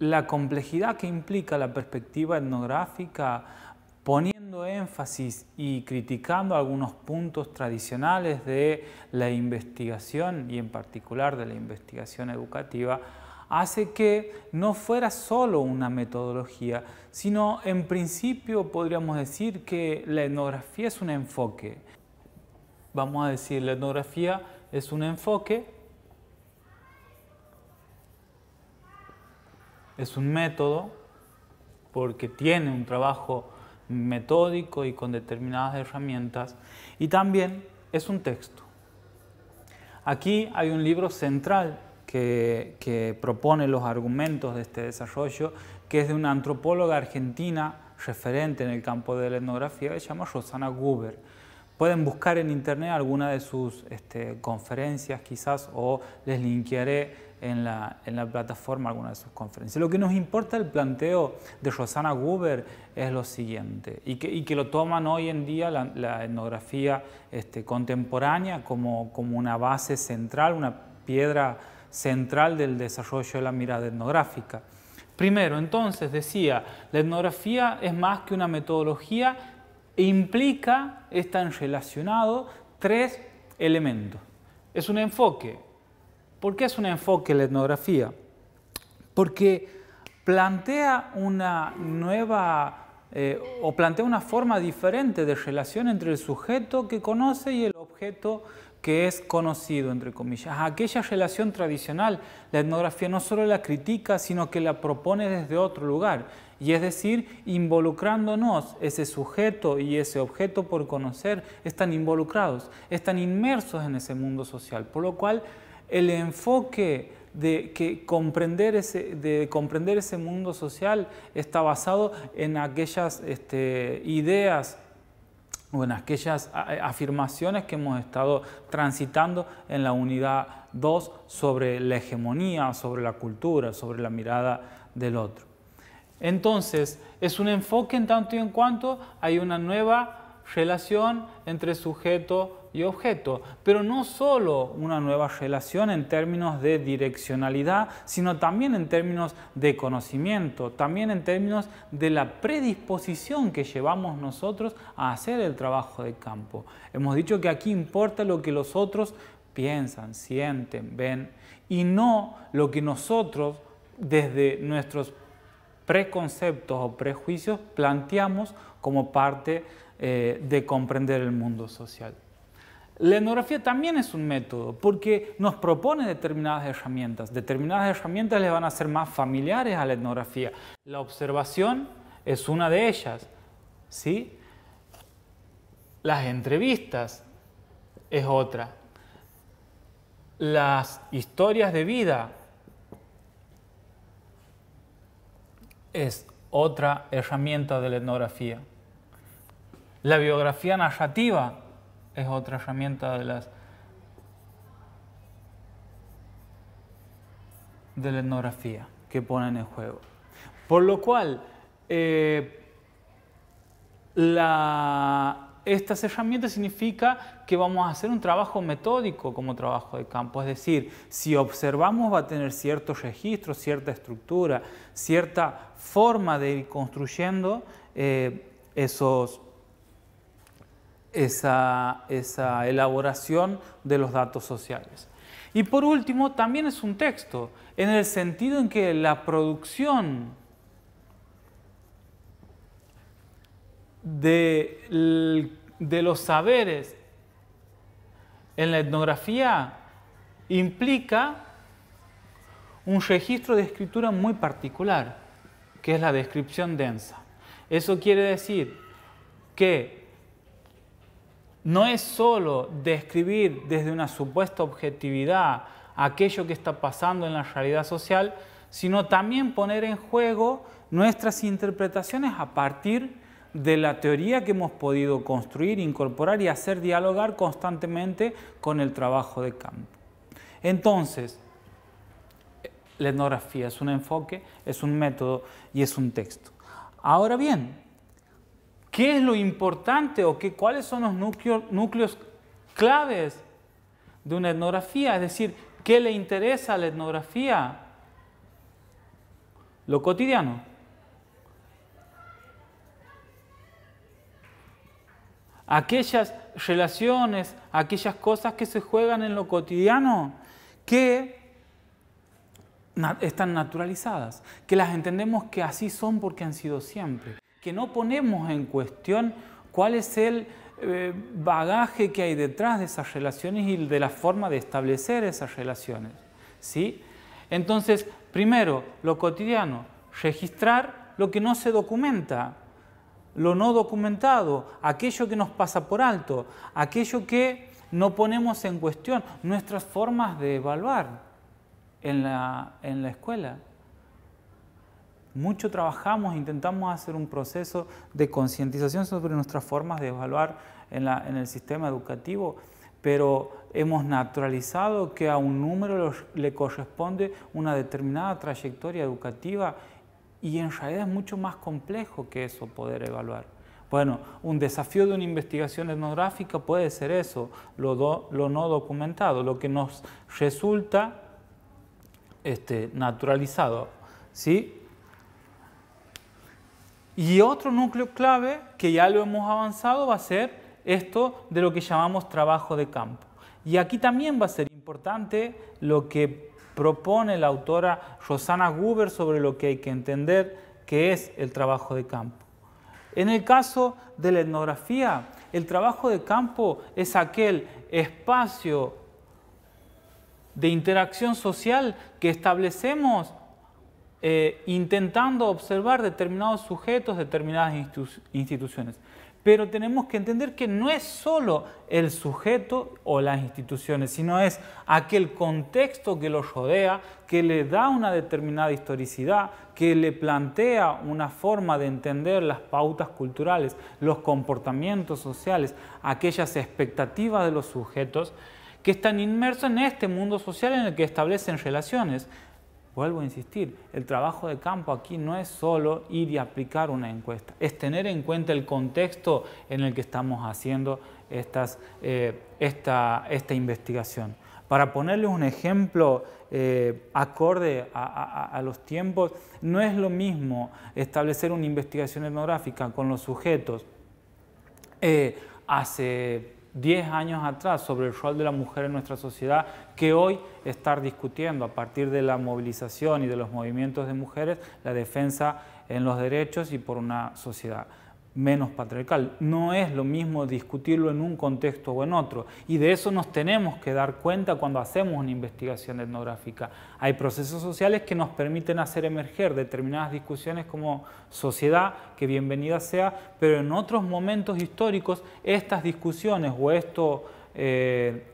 la complejidad que implica la perspectiva etnográfica, poniendo énfasis y criticando algunos puntos tradicionales de la investigación y en particular de la investigación educativa, hace que no fuera solo una metodología, sino en principio podríamos decir que la etnografía es un enfoque. Vamos a decir, la etnografía es un enfoque es un método porque tiene un trabajo metódico y con determinadas herramientas y también es un texto. Aquí hay un libro central que, propone los argumentos de este desarrollo, que es de una antropóloga argentina referente en el campo de la etnografía, que se llama Rosana Guber. Pueden buscar en internet alguna de sus este, conferencias quizás o les linkearé en la, en la plataforma alguna de sus conferencias. Lo que nos importa el planteo de Rosana Guber es lo siguiente, y que, lo toman hoy en día la, etnografía este, contemporánea como, como una base central, una piedra central del desarrollo de la mirada etnográfica. Primero, entonces, decía, la etnografía es más que una metodología e implica, están relacionados tres elementos. Es un enfoque ¿Por qué es un enfoque la etnografía? Porque plantea una nueva eh, o plantea una forma diferente de relación entre el sujeto que conoce y el objeto que es conocido, entre comillas. Aquella relación tradicional, la etnografía no solo la critica, sino que la propone desde otro lugar, y es decir, involucrándonos, ese sujeto y ese objeto por conocer están involucrados, están inmersos en ese mundo social, por lo cual el enfoque de que comprender ese, de comprender ese mundo social está basado en aquellas este, ideas o en aquellas afirmaciones que hemos estado transitando en la unidad 2 sobre la hegemonía, sobre la cultura, sobre la mirada del otro. Entonces, es un enfoque en tanto y en cuanto hay una nueva relación entre sujeto y objeto, pero no solo una nueva relación en términos de direccionalidad, sino también en términos de conocimiento, también en términos de la predisposición que llevamos nosotros a hacer el trabajo de campo. Hemos dicho que aquí importa lo que los otros piensan, sienten, ven, y no lo que nosotros desde nuestros preconceptos o prejuicios planteamos como parte de eh, de comprender el mundo social. La etnografía también es un método porque nos propone determinadas herramientas. Determinadas herramientas les van a ser más familiares a la etnografía. La observación es una de ellas. ¿sí? Las entrevistas es otra. Las historias de vida es otra herramienta de la etnografía. La biografía narrativa es otra herramienta de las de la etnografía que ponen en juego. Por lo cual, eh, la, significa que vamos a hacer un trabajo metódico como trabajo de campo. Es decir, si observamos va a tener ciertos registros, cierta estructura, cierta forma de ir construyendo eh, esos esa, elaboración de los datos sociales. Y por último, también es un texto, en el sentido en que la producción de los saberes en la etnografía implica un registro de escritura muy particular, que es la descripción densa. Eso quiere decir que no es solo describir desde una supuesta objetividad aquello que está pasando en la realidad social, sino también poner en juego nuestras interpretaciones a partir de la teoría que hemos podido construir, incorporar y hacer dialogar constantemente con el trabajo de campo. Entonces, la etnografía es un enfoque, es un método y es un texto. Ahora bien, ¿Qué es lo importante o qué, cuáles son los núcleos claves de una etnografía? Es decir, ¿qué le interesa a la etnografía? Lo cotidiano. Aquellas relaciones, aquellas cosas que se juegan en lo cotidiano, que están naturalizadas, que las entendemos que así son porque han sido siempre que no ponemos en cuestión cuál es el eh, bagaje que hay detrás de esas relaciones y de la forma de establecer esas relaciones. ¿sí? Entonces, primero, lo cotidiano, registrar lo que no se documenta, lo no documentado, aquello que nos pasa por alto, aquello que no ponemos en cuestión, nuestras formas de evaluar en la escuela mucho trabajamos, intentamos hacer un proceso de concientización sobre nuestras formas de evaluar en, el sistema educativo, pero hemos naturalizado que a un número le corresponde una determinada trayectoria educativa y en realidad es mucho más complejo que eso poder evaluar. Bueno, un desafío de una investigación etnográfica puede ser eso, lo, no documentado, lo que nos resulta este, naturalizado, ¿sí? Y otro núcleo clave, que ya lo hemos avanzado, va a ser esto de lo que llamamos trabajo de campo. Y aquí también va a ser importante lo que propone la autora Rosana Guber sobre lo que hay que entender que es el trabajo de campo. En el caso de la etnografía, el trabajo de campo es aquel espacio de interacción social que establecemos eh, intentando observar determinados sujetos, determinadas instituciones. Pero tenemos que entender que no es solo el sujeto o las instituciones, sino es aquel contexto que lo rodea, que le da una determinada historicidad, que le plantea una forma de entender las pautas culturales, los comportamientos sociales, aquellas expectativas de los sujetos que están inmersos en este mundo social en el que establecen relaciones, Vuelvo a insistir, el trabajo de campo aquí no es solo ir y aplicar una encuesta, es tener en cuenta el contexto en el que estamos haciendo estas, eh, esta, esta, investigación. Para ponerles un ejemplo eh, acorde a, los tiempos, no es lo mismo establecer una investigación etnográfica con los sujetos eh, hace diez años atrás sobre el rol de la mujer en nuestra sociedad que hoy estar discutiendo a partir de la movilización y de los movimientos de mujeres la defensa en los derechos y por una sociedad menos patriarcal. No es lo mismo discutirlo en un contexto o en otro. Y de eso nos tenemos que dar cuenta cuando hacemos una investigación etnográfica. Hay procesos sociales que nos permiten hacer emerger determinadas discusiones como sociedad, que bienvenida sea, pero en otros momentos históricos estas discusiones o esto... Eh,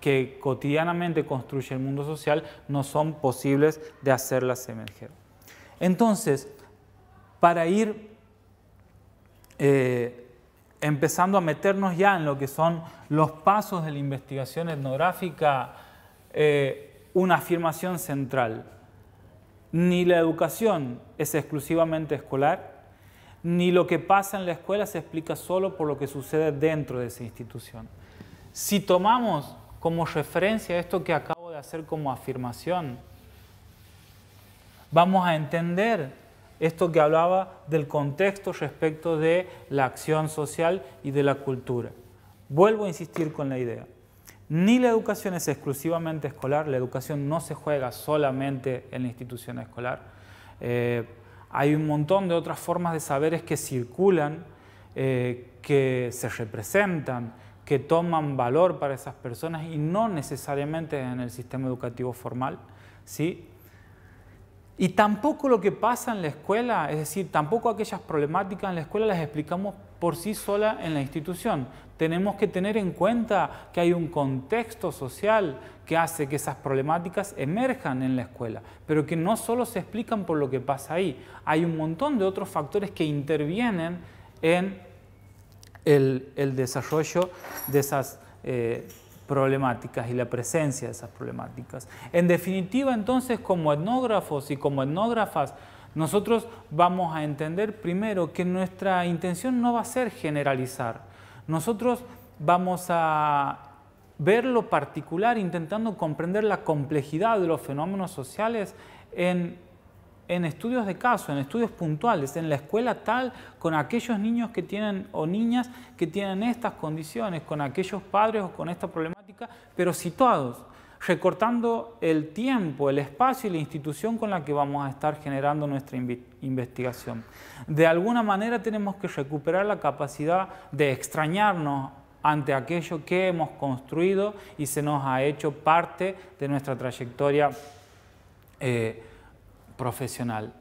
que cotidianamente construye el mundo social no son posibles de hacerlas emerger. Entonces, para ir eh, empezando a meternos ya en lo que son los pasos de la investigación etnográfica, eh, una afirmación central. Ni la educación es exclusivamente escolar, ni lo que pasa en la escuela se explica solo por lo que sucede dentro de esa institución. Si tomamos como referencia esto que acabo de hacer como afirmación, vamos a entender esto que hablaba del contexto respecto de la acción social y de la cultura. Vuelvo a insistir con la idea. Ni la educación es exclusivamente escolar, la educación no se juega solamente en la institución escolar. Eh, hay un montón de otras formas de saberes que circulan, eh, que se representan, que toman valor para esas personas y no necesariamente en el sistema educativo formal. ¿sí? Y tampoco lo que pasa en la escuela, es decir, tampoco aquellas problemáticas en la escuela las explicamos por sí sola en la institución. Tenemos que tener en cuenta que hay un contexto social que hace que esas problemáticas emerjan en la escuela, pero que no solo se explican por lo que pasa ahí, hay un montón de otros factores que intervienen en el, desarrollo de esas eh, problemáticas y la presencia de esas problemáticas. En definitiva, entonces, como etnógrafos y como etnógrafas, nosotros vamos a entender primero que nuestra intención no va a ser generalizar. Nosotros vamos a ver lo particular intentando comprender la complejidad de los fenómenos sociales en en estudios de caso, en estudios puntuales, en la escuela tal, con aquellos niños que tienen o niñas que tienen estas condiciones, con aquellos padres o con esta problemática pero situados, recortando el tiempo, el espacio y la institución con la que vamos a estar generando nuestra investigación. De alguna manera tenemos que recuperar la capacidad de extrañarnos ante aquello que hemos construido y se nos ha hecho parte de nuestra trayectoria eh, profesional.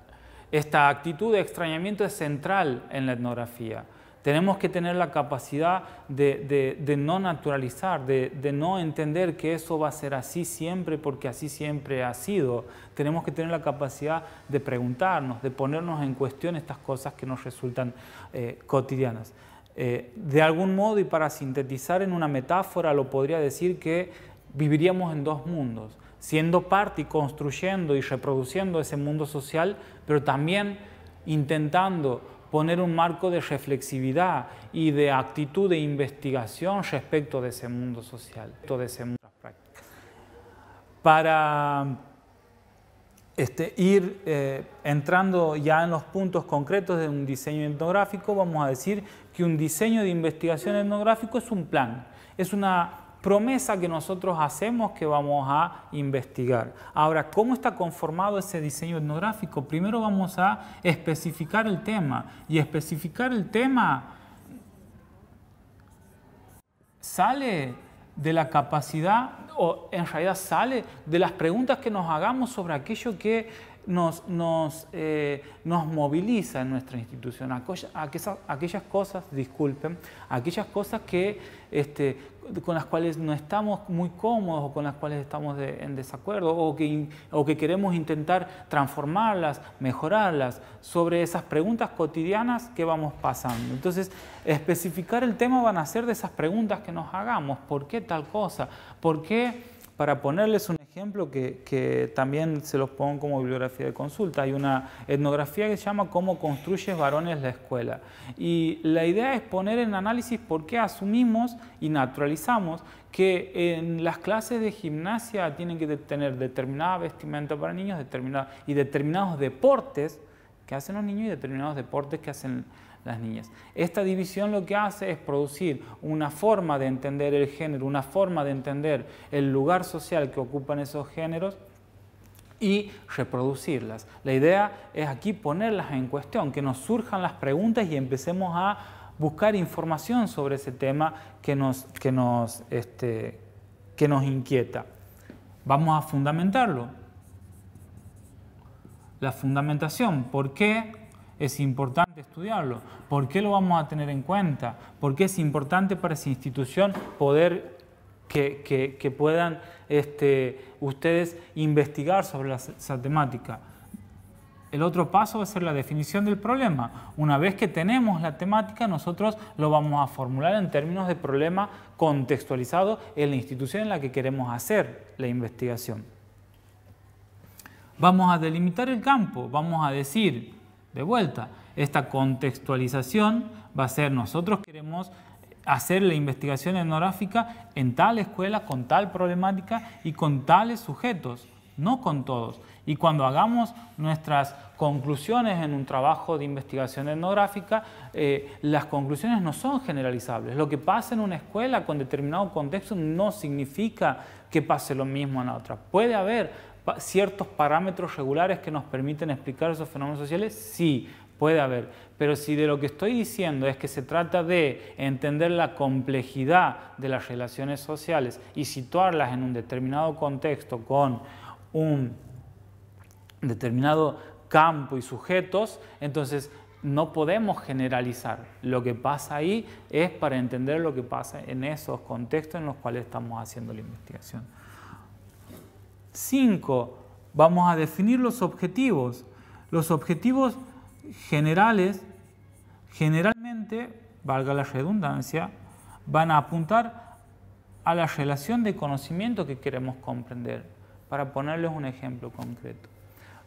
Esta actitud de extrañamiento es central en la etnografía. Tenemos que tener la capacidad de, no naturalizar, de, no entender que eso va a ser así siempre porque así siempre ha sido. Tenemos que tener la capacidad de preguntarnos, de ponernos en cuestión estas cosas que nos resultan eh, cotidianas. Eh, de algún modo, y para sintetizar en una metáfora, lo podría decir que viviríamos en dos mundos, siendo parte y construyendo y reproduciendo ese mundo social, pero también intentando poner un marco de reflexividad y de actitud de investigación respecto de ese mundo social, de ese mundo Para este, ir eh, entrando ya en los puntos concretos de un diseño etnográfico, vamos a decir que un diseño de investigación etnográfico es un plan, es una promesa que nosotros hacemos que vamos a investigar. Ahora, ¿cómo está conformado ese diseño etnográfico? Primero vamos a especificar el tema y especificar el tema sale de la capacidad o en realidad sale de las preguntas que nos hagamos sobre aquello que nos, eh, nos, moviliza en nuestra institución, aquellas, aquellas cosas, disculpen, aquellas cosas que, este, con las cuales no estamos muy cómodos o con las cuales estamos en desacuerdo o que, o que queremos intentar transformarlas, mejorarlas, sobre esas preguntas cotidianas que vamos pasando. Entonces, especificar el tema van a ser de esas preguntas que nos hagamos, ¿por qué tal cosa? ¿Por qué? Para ponerles un ejemplo que, también se los pongo como bibliografía de consulta. Hay una etnografía que se llama Cómo construyes varones la escuela. Y la idea es poner en análisis por qué asumimos y naturalizamos que en las clases de gimnasia tienen que tener determinada vestimenta para niños determinada, y determinados deportes que hacen los niños y determinados deportes que hacen las niñas. Esta división lo que hace es producir una forma de entender el género, una forma de entender el lugar social que ocupan esos géneros y reproducirlas. La idea es aquí ponerlas en cuestión, que nos surjan las preguntas y empecemos a buscar información sobre ese tema que nos, que nos, este, que nos inquieta. Vamos a fundamentarlo. La fundamentación, ¿por qué? es importante estudiarlo? ¿Por qué lo vamos a tener en cuenta? ¿Por qué es importante para esa institución poder que, que, puedan este, ustedes investigar sobre la, esa temática? El otro paso va a ser la definición del problema. Una vez que tenemos la temática, nosotros lo vamos a formular en términos de problema contextualizado en la institución en la que queremos hacer la investigación. Vamos a delimitar el campo, vamos a decir de vuelta, esta contextualización va a ser nosotros queremos hacer la investigación etnográfica en tal escuela, con tal problemática y con tales sujetos, no con todos. Y cuando hagamos nuestras conclusiones en un trabajo de investigación etnográfica, eh, las conclusiones no son generalizables. Lo que pasa en una escuela con determinado contexto no significa que pase lo mismo en la otra. Puede haber ciertos parámetros regulares que nos permiten explicar esos fenómenos sociales? Sí, puede haber. Pero si de lo que estoy diciendo es que se trata de entender la complejidad de las relaciones sociales y situarlas en un determinado contexto con un determinado campo y sujetos, entonces no podemos generalizar. Lo que pasa ahí es para entender lo que pasa en esos contextos en los cuales estamos haciendo la investigación. Cinco, vamos a definir los objetivos. Los objetivos generales, generalmente, valga la redundancia, van a apuntar a la relación de conocimiento que queremos comprender. Para ponerles un ejemplo concreto.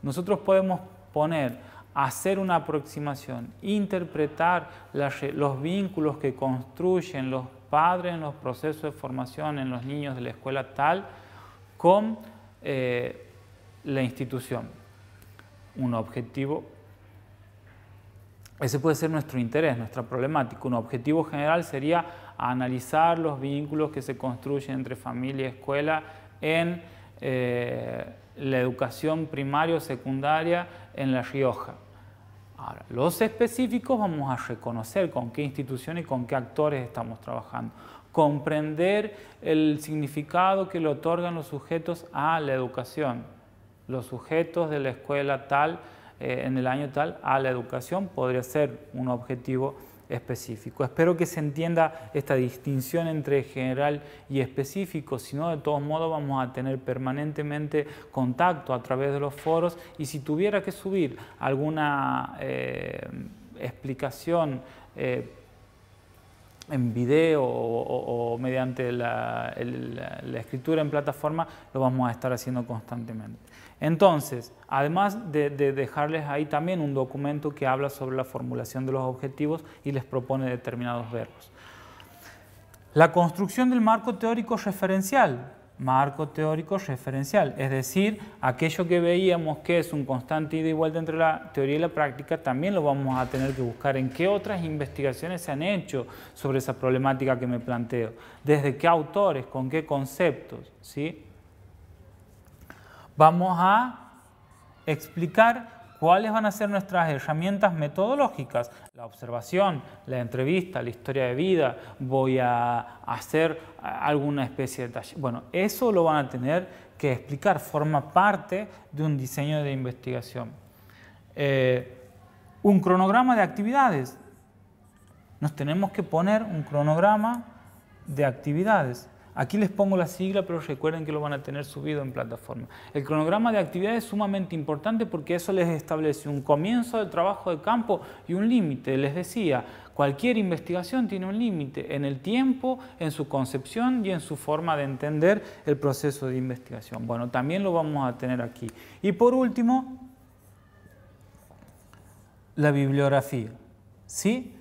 Nosotros podemos poner hacer una aproximación, interpretar los vínculos que construyen los padres en los procesos de formación en los niños de la escuela tal con eh, la institución, un objetivo, ese puede ser nuestro interés, nuestra problemática. Un objetivo general sería analizar los vínculos que se construyen entre familia y escuela en eh, la educación primaria o secundaria en La Rioja. Ahora, los específicos vamos a reconocer con qué institución y con qué actores estamos trabajando, comprender el significado que le otorgan los sujetos a la educación, los sujetos de la escuela tal, eh, en el año tal, a la educación podría ser un objetivo específico. Espero que se entienda esta distinción entre general y específico, si no, de todos modos vamos a tener permanentemente contacto a través de los foros y si tuviera que subir alguna eh, explicación eh, en video o, mediante la, escritura en plataforma, lo vamos a estar haciendo constantemente. Entonces, además de, dejarles ahí también un documento que habla sobre la formulación de los objetivos y les propone determinados verbos. La construcción del marco teórico referencial marco teórico referencial, es decir, aquello que veíamos que es un constante ida y vuelta entre la teoría y la práctica, también lo vamos a tener que buscar en qué otras investigaciones se han hecho sobre esa problemática que me planteo, desde qué autores, con qué conceptos. Vamos a explicar cuáles van a ser nuestras herramientas metodológicas, la observación, la entrevista, la historia de vida, voy a hacer alguna especie de taller. Bueno, eso lo van a tener que explicar, forma parte de un diseño de investigación. Eh, un cronograma de actividades. Nos tenemos que poner un cronograma de actividades. Aquí les pongo la sigla, pero recuerden que lo van a tener subido en plataforma. El cronograma de actividades es sumamente importante porque eso les establece un comienzo del trabajo de campo y un límite. Les decía, cualquier investigación tiene un límite en el tiempo, en su concepción y en su forma de entender el proceso de investigación. Bueno, también lo vamos a tener aquí. Y por último, la bibliografía. ¿Sí?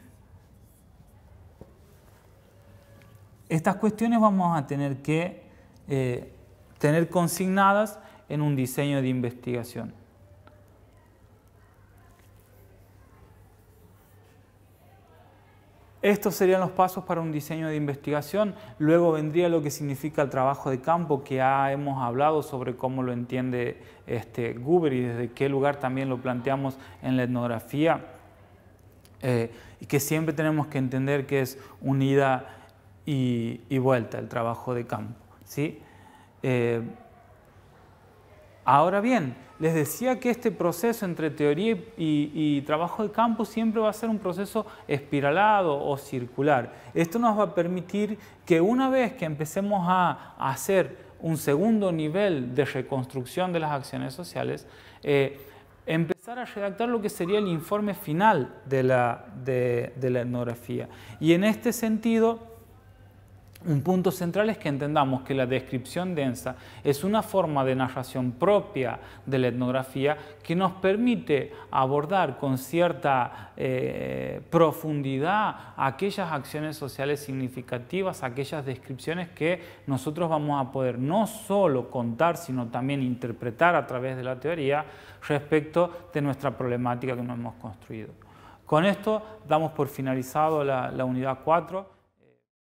Estas cuestiones vamos a tener que eh, tener consignadas en un diseño de investigación. Estos serían los pasos para un diseño de investigación. Luego vendría lo que significa el trabajo de campo, que ya hemos hablado sobre cómo lo entiende este y desde qué lugar también lo planteamos en la etnografía. Eh, y que siempre tenemos que entender que es unida y, vuelta, el trabajo de campo. ¿sí? Eh, ahora bien, les decía que este proceso entre teoría y, trabajo de campo siempre va a ser un proceso espiralado o circular. Esto nos va a permitir que una vez que empecemos a, hacer un segundo nivel de reconstrucción de las acciones sociales, eh, empezar a redactar lo que sería el informe final de la, de la etnografía. Y en este sentido, un punto central es que entendamos que la descripción densa es una forma de narración propia de la etnografía que nos permite abordar con cierta eh, profundidad aquellas acciones sociales significativas, aquellas descripciones que nosotros vamos a poder no solo contar, sino también interpretar a través de la teoría respecto de nuestra problemática que nos hemos construido. Con esto damos por finalizado la, la unidad 4.